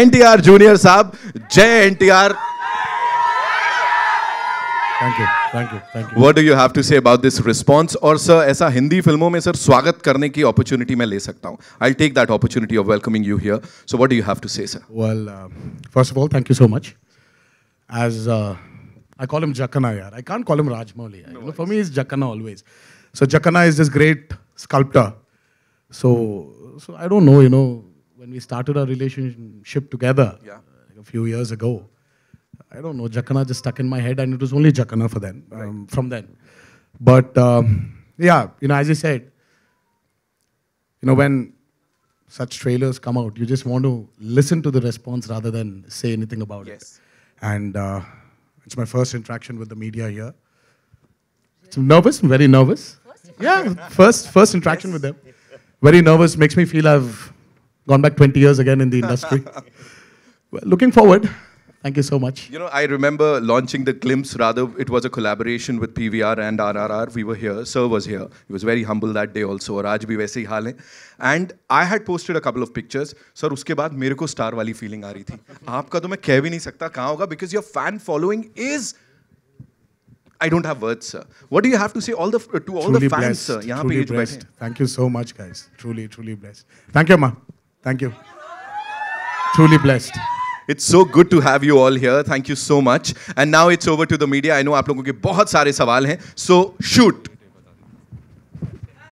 NTR Junior साहब जय NTR thank you thank you thank you what do you have to say about this response और sir ऐसा हिंदी फिल्मों में सर स्वागत करने की अपॉर्चुनिटी मैं ले सकता हूं I take that opportunity of welcoming you here so what do you have to say sir well first of all thank you so much as I call him Jakana, yaar. I can't call him Rajmauli. No you know, for me, it's Jakana always. So Jakana is this great sculptor. So, so I don't know, you when we started our relationship together yeah. like a few years ago, I don't know, Jakana just stuck in my head, and it was only Jakana for then, um, right. um, from then. But um, yeah, you know, as I said, you know, when such trailers come out, you just want to listen to the response rather than say anything about yes. it. And uh, it's my first interaction with the media here. It's nervous, I'm very nervous. First yeah, first first interaction yes. with them. Very nervous, makes me feel I've Gone back 20 years again in the industry. well, looking forward. Thank you so much. You know, I remember launching the glimpse, rather, it was a collaboration with PVR and RRR. We were here, Sir was here. He was very humble that day also, और आज भी वैसे ही हाल है and I had posted a couple of pictures sir उसके बाद मेरे को स्टार वाली फीलिंग आ रही थी आपका तो मैं कह भी नहीं सकता कहाँ होगा because fan following is I don't have words, sir. What do you have to say all the to all truly the fans, blessed, sir? Yahan blessed. Thank you so much, guys. Truly, truly blessed. Thank you, ma'am. Thank you. Truly blessed. It's so good to have you all here thank you so much and now it's over to the media I know आप लोगों के बहुत सारे सवाल हैं सो shoot